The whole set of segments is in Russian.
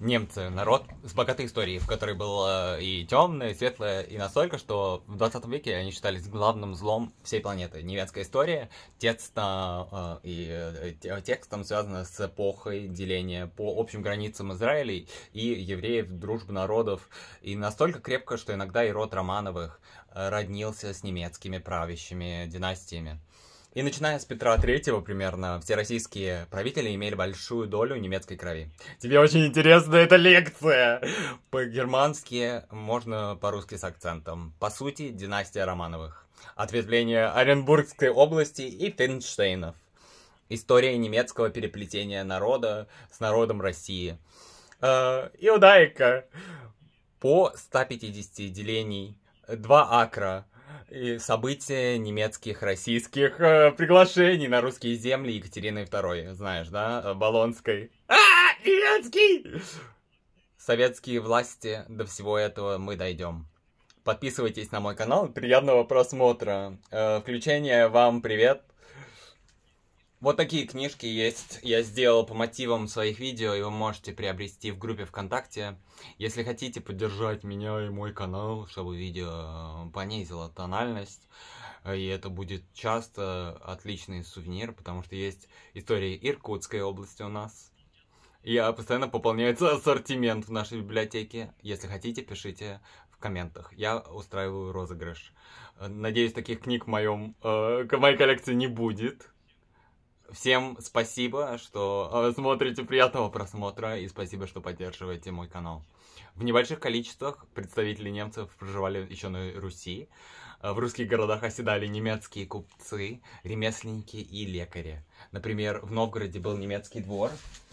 немцы народ с богатой историей, в которой было и темное, и светлое, и настолько, что в 20 веке они считались главным злом всей планеты. Немецкая история текстом, э, и, э, текстом связана с эпохой деления по общим границам Израиля и евреев, дружбы народов, и настолько крепко, что иногда и род Романовых роднился с немецкими правящими династиями. И начиная с Петра Третьего примерно, все российские правители имели большую долю немецкой крови. Тебе очень интересна эта лекция! По-германски можно по-русски с акцентом. По сути, династия Романовых. Ответвление Оренбургской области и Финштейнов. История немецкого переплетения народа с народом России. Э, иудаика. По 150 делений, 2 акра, и события немецких, российских э, приглашений на русские земли Екатерины II, знаешь, да, э, Болонской. А, немецкий! Советские власти, до всего этого мы дойдем. Подписывайтесь на мой канал, приятного просмотра. Э, включение вам привет. Вот такие книжки есть. Я сделал по мотивам своих видео, и вы можете приобрести в группе ВКонтакте. Если хотите поддержать меня и мой канал, чтобы видео понизило тональность, э, и это будет часто отличный сувенир, потому что есть истории Иркутской области у нас. Я постоянно пополняется ассортимент в нашей библиотеке. Если хотите, пишите в комментах. Я устраиваю розыгрыш. Э, надеюсь, таких книг в моем, э, в моей коллекции не будет. Всем спасибо, что э, смотрите. Приятного просмотра и спасибо, что поддерживаете мой канал. В небольших количествах представители немцев проживали еще на Руси. Э, в русских городах оседали немецкие купцы, ремесленники и лекари. Например, в Новгороде был немецкий двор,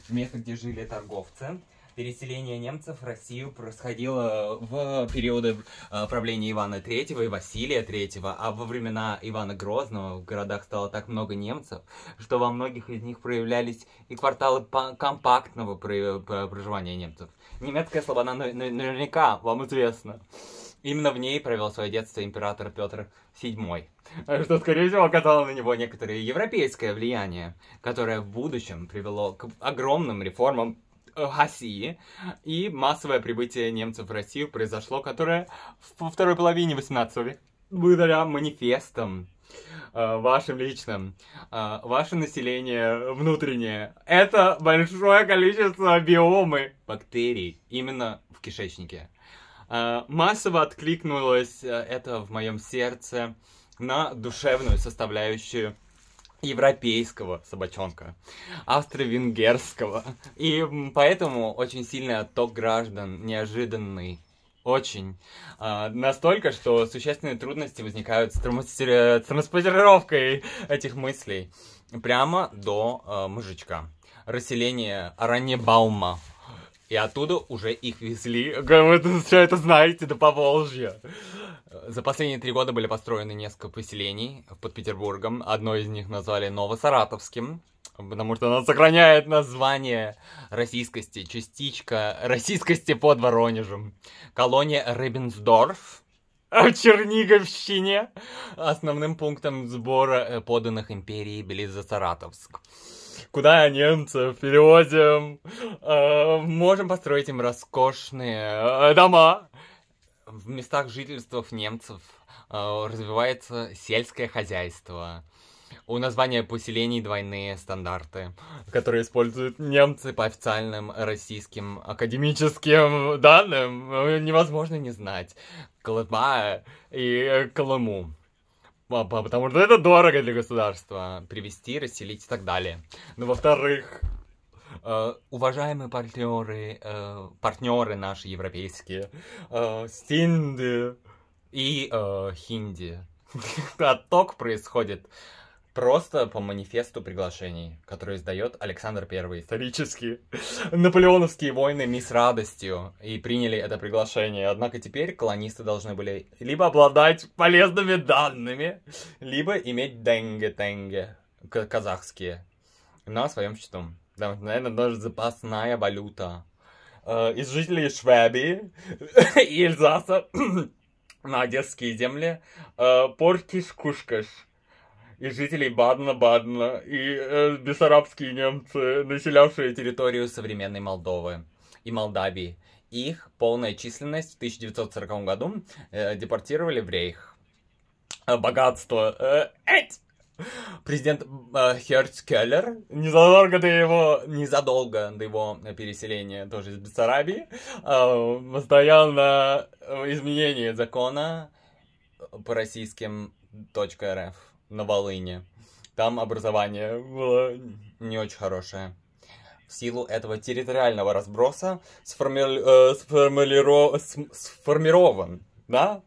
место, где жили торговцы – переселение немцев в Россию происходило в периоды э, правления Ивана III и Василия III, а во времена Ивана Грозного в городах стало так много немцев, что во многих из них проявлялись и кварталы компактного проживания немцев. Немецкая слобода наверняка вам известна. Именно в ней провел свое детство император Петр VII, что, скорее всего, оказало на него некоторое европейское влияние, которое в будущем привело к огромным реформам Э, России. И массовое прибытие немцев в Россию произошло, которое во второй половине 18 века благодаря манифестам э, вашим личным, э, ваше население внутреннее. Это большое количество биомы бактерий именно в кишечнике. Массово откликнулось это в моем сердце на душевную составляющую европейского собачонка, австро-венгерского. И поэтому очень сильный отток граждан, неожиданный. Очень. А, настолько, что существенные трудности возникают с транспортировкой этих мыслей прямо до э, мужичка. Расселение Аранебаума. И оттуда уже их везли, вы все это знаете, до Поволжья. За последние три года были построены несколько поселений под Петербургом. Одно из них назвали Новосаратовским, потому что оно сохраняет название российскости, частичка российскости под Воронежем. Колония Рыбенсдорф, в Черниговщине основным пунктом сбора э, поданных империи были за Саратовск. Куда немцев перевозим? Э, можем построить им роскошные э, дома в местах жительства немцев э, развивается сельское хозяйство. У названия поселений двойные стандарты, которые используют немцы по официальным российским академическим данным. Невозможно не знать. Колыма и э, Колыму. Потому что это дорого для государства. Привезти, расселить и так далее. Ну, во-вторых, Э, уважаемые партнеры, э, партнеры наши европейские, э, Синди и Хинди. Отток происходит просто по манифесту приглашений, который издает Александр Первый. Исторически. Наполеоновские войны мисс радостью и приняли это приглашение. Однако теперь колонисты должны были либо обладать полезными данными, либо иметь деньги-тенге казахские на своем счету. Потому что, наверное, даже запасная валюта. Э, из жителей Швеции и Эльзаса на одесские земли Портиш-Кушкаш. Э, и жителей Бадна-Бадна, и бессарабские немцы, населявшие территорию современной Молдовы и Молдавии. Их полная численность в 1940 году э, депортировали в Рейх. Богатство. Эть! президент э, Херц Келлер, незадолго до его, незадолго до его переселения тоже из Бессарабии, э, настоял на изменении закона по российским .рф на Волыне. Там образование было не очень хорошее. В силу этого территориального разброса сформули... э, сформулиров... сформирован да,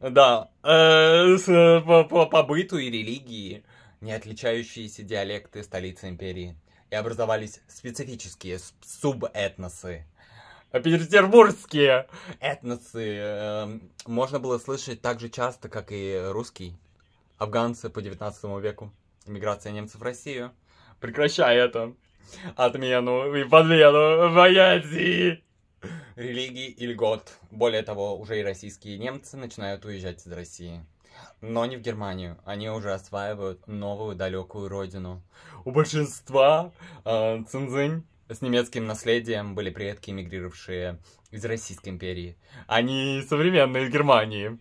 да. Э, по быту и религии не отличающиеся диалекты столицы империи. И образовались специфические субэтносы. Петербургские этносы эм, можно было слышать так же часто, как и русский. Афганцы по 19 веку. Миграция немцев в Россию. Прекращай это. Отмену и подмену в Азии. Религии и льгот. Более того, уже и российские немцы начинают уезжать из России. Но не в Германию. Они уже осваивают новую далекую родину. У большинства э, цинзынь с немецким наследием были предки, эмигрировавшие из Российской империи. Они современные Германии.